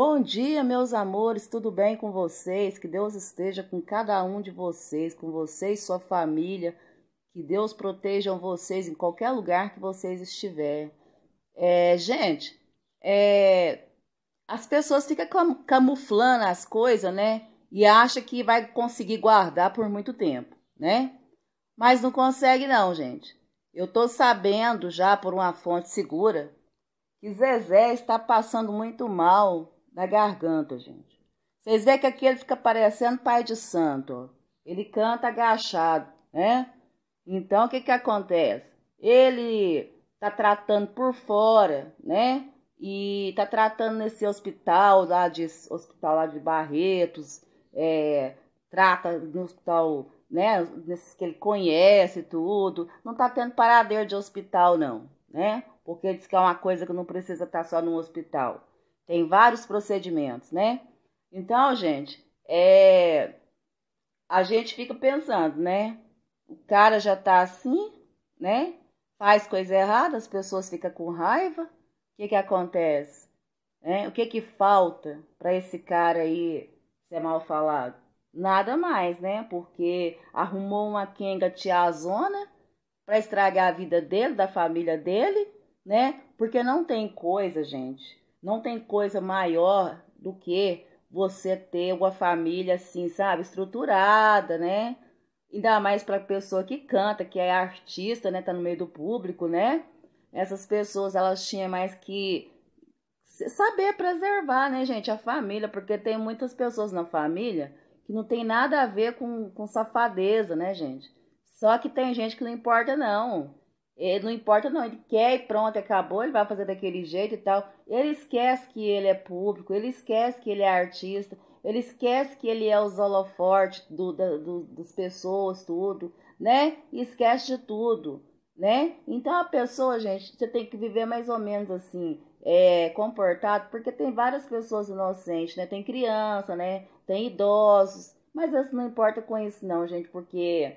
Bom dia, meus amores, tudo bem com vocês? Que Deus esteja com cada um de vocês, com vocês, sua família. Que Deus proteja vocês em qualquer lugar que vocês estiverem. É, gente, é, as pessoas ficam camuflando as coisas, né? E acha que vai conseguir guardar por muito tempo, né? Mas não consegue, não, gente. Eu tô sabendo já por uma fonte segura que Zezé está passando muito mal na garganta, gente. Vocês veem que aqui ele fica parecendo pai de santo. Ó. Ele canta agachado, né? Então, o que, que acontece? Ele tá tratando por fora, né? E tá tratando nesse hospital lá de hospital lá de Barretos, é, trata no hospital, né? Nesses que ele conhece tudo. Não tá tendo paradeiro de hospital, não, né? Porque diz que é uma coisa que não precisa estar tá só no hospital. Tem vários procedimentos, né? Então, gente, é, a gente fica pensando, né? O cara já tá assim, né? Faz coisa errada, as pessoas ficam com raiva. O que que acontece? É, o que que falta para esse cara aí ser mal falado? Nada mais, né? Porque arrumou uma quenga tiazona para estragar a vida dele, da família dele, né? Porque não tem coisa, gente, não tem coisa maior do que você ter uma família assim, sabe, estruturada, né? Ainda mais para pessoa que canta, que é artista, né, tá no meio do público, né? Essas pessoas elas tinham mais que saber preservar, né, gente, a família, porque tem muitas pessoas na família que não tem nada a ver com, com safadeza, né, gente? Só que tem gente que não importa, não. Ele não importa, não. Ele quer e pronto, acabou, ele vai fazer daquele jeito e tal. Ele esquece que ele é público, ele esquece que ele é artista, ele esquece que ele é o zoloforte do, do, das pessoas, tudo, né? esquece de tudo, né? Então a pessoa, gente, você tem que viver mais ou menos assim, é, comportado, porque tem várias pessoas inocentes, né? Tem criança, né? Tem idosos, mas isso não importa com isso, não, gente, porque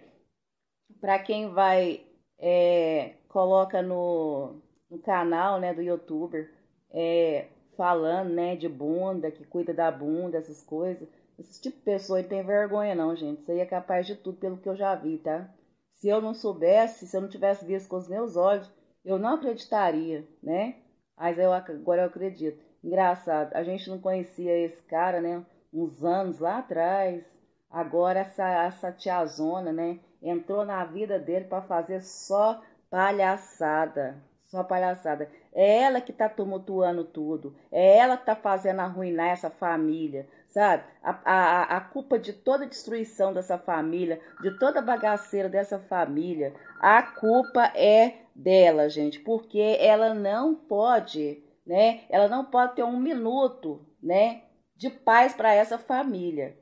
para quem vai é, coloca no, no canal né, do youtuber é, falando né, de bunda, que cuida da bunda, essas coisas. Esse tipo de pessoa não tem vergonha, não, gente. Isso aí é capaz de tudo, pelo que eu já vi, tá? Se eu não soubesse, se eu não tivesse visto com os meus olhos, eu não acreditaria, né? Mas eu, agora eu acredito. Engraçado, a gente não conhecia esse cara, né? Uns anos lá atrás. Agora essa, essa tiazona, né? Entrou na vida dele para fazer só Palhaçada. Só palhaçada. É ela que tá tumultuando tudo. É ela que tá fazendo arruinar essa família, sabe? A, a, a culpa de toda destruição dessa família, de toda bagaceira dessa família, a culpa é dela, gente. Porque ela não pode, né? Ela não pode ter um minuto, né? De paz para essa família,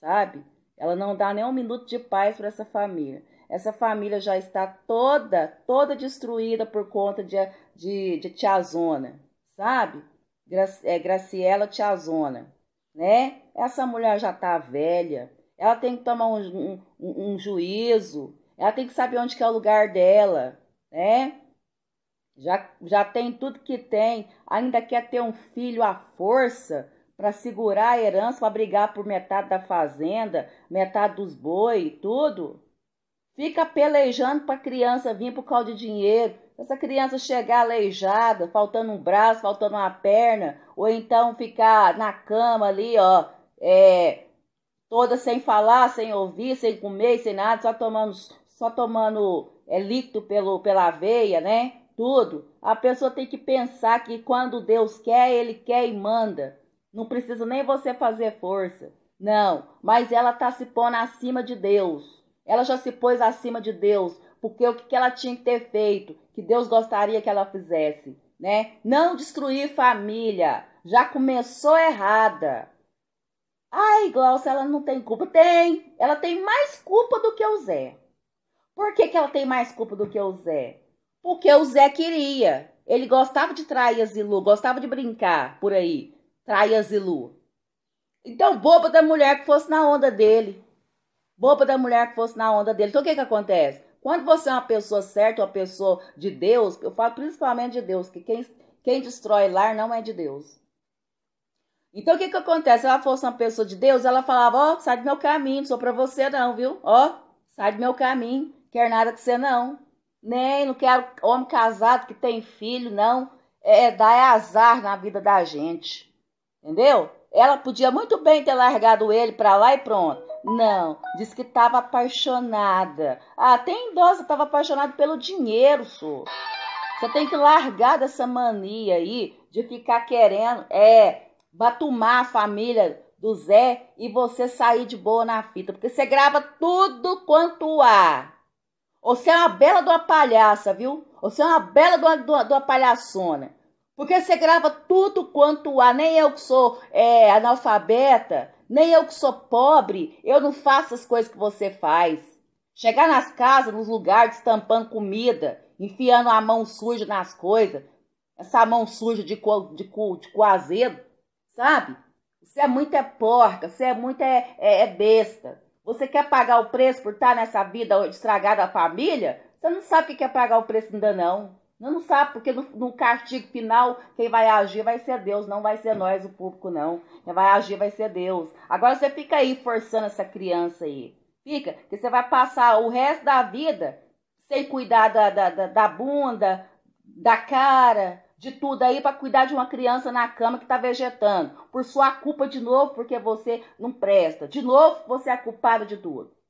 sabe? Ela não dá nem um minuto de paz para essa família. Essa família já está toda, toda destruída por conta de, de, de tiazona, sabe? Gra, é, Graciela tiazona, né? Essa mulher já está velha, ela tem que tomar um, um, um juízo, ela tem que saber onde que é o lugar dela, né? Já, já tem tudo que tem, ainda quer ter um filho à força para segurar a herança, para brigar por metade da fazenda, metade dos boi, tudo. Fica pelejando para a criança vir por causa de dinheiro. Essa criança chegar aleijada, faltando um braço, faltando uma perna, ou então ficar na cama ali, ó, é, toda sem falar, sem ouvir, sem comer, sem nada, só tomando, só tomando é, líquido pelo, pela veia, né? Tudo. A pessoa tem que pensar que quando Deus quer, Ele quer e manda. Não precisa nem você fazer força. Não, mas ela tá se pondo acima de Deus. Ela já se pôs acima de Deus, porque o que ela tinha que ter feito, que Deus gostaria que ela fizesse, né? Não destruir família. Já começou errada. Ai, Glaucia, ela não tem culpa. Tem! Ela tem mais culpa do que o Zé. Por que, que ela tem mais culpa do que o Zé? Porque o Zé queria. Ele gostava de trair a Zilu, gostava de brincar por aí. Trair a Zilu. Então, boba da mulher que fosse na onda dele boba da mulher que fosse na onda dele. Então o que que acontece? Quando você é uma pessoa certa, uma pessoa de Deus, eu falo principalmente de Deus, que quem, quem destrói lar não é de Deus. Então o que que acontece? Se ela fosse uma pessoa de Deus, ela falava, ó, oh, sai do meu caminho, não sou pra você não, viu? Ó, oh, sai do meu caminho, quer nada que você não. Nem, não quero homem casado que tem filho, não. É, dá azar na vida da gente, entendeu? Ela podia muito bem ter largado ele pra lá e pronto. Não, diz que estava apaixonada. Ah, tem idosa, estava apaixonada pelo dinheiro, sou. Você tem que largar dessa mania aí de ficar querendo, é, batumar a família do Zé e você sair de boa na fita, porque você grava tudo quanto há. Ou você é uma bela de uma palhaça, viu? Ou você é uma bela de uma, de uma palhaçona. Porque você grava tudo quanto há. Nem eu que sou é, analfabeta, nem eu que sou pobre, eu não faço as coisas que você faz. Chegar nas casas, nos lugares, estampando comida, enfiando a mão suja nas coisas, essa mão suja de co de co de cu azedo, sabe? Você é muito é porca, você é muito é, é, é besta. Você quer pagar o preço por estar nessa vida estragada a família? Você não sabe o que é pagar o preço ainda não. Não sabe, porque no, no, castigo final, quem vai agir vai ser Deus, não vai ser nós, o público, não. Quem vai agir vai ser Deus. Agora você fica aí forçando essa criança aí. Fica, que você vai passar o resto da vida sem cuidar da, da, da, da bunda, da cara, de tudo aí para cuidar de uma criança na cama que está vegetando. Por sua culpa de novo, porque você não presta. De novo, você é culpado de tudo.